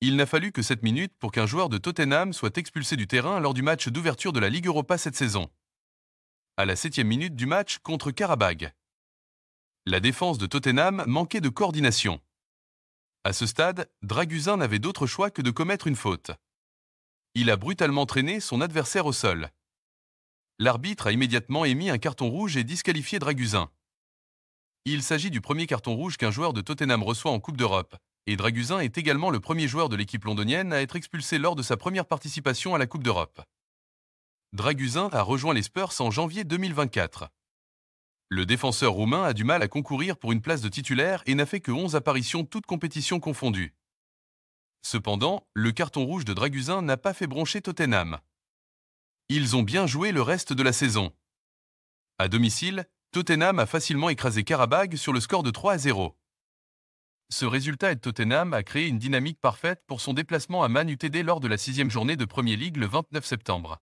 Il n'a fallu que 7 minutes pour qu'un joueur de Tottenham soit expulsé du terrain lors du match d'ouverture de la Ligue Europa cette saison. À la 7 minute du match contre Karabagh. La défense de Tottenham manquait de coordination. À ce stade, Draguzin n'avait d'autre choix que de commettre une faute. Il a brutalement traîné son adversaire au sol. L'arbitre a immédiatement émis un carton rouge et disqualifié Draguzin. Il s'agit du premier carton rouge qu'un joueur de Tottenham reçoit en Coupe d'Europe et Draguzin est également le premier joueur de l'équipe londonienne à être expulsé lors de sa première participation à la Coupe d'Europe. Draguzin a rejoint les Spurs en janvier 2024. Le défenseur roumain a du mal à concourir pour une place de titulaire et n'a fait que 11 apparitions toutes compétitions confondues. Cependant, le carton rouge de Draguzin n'a pas fait broncher Tottenham. Ils ont bien joué le reste de la saison. À domicile, Tottenham a facilement écrasé Karabag sur le score de 3 à 0. Ce résultat aide Tottenham à créer une dynamique parfaite pour son déplacement à Man UTD lors de la sixième journée de Premier League le 29 septembre.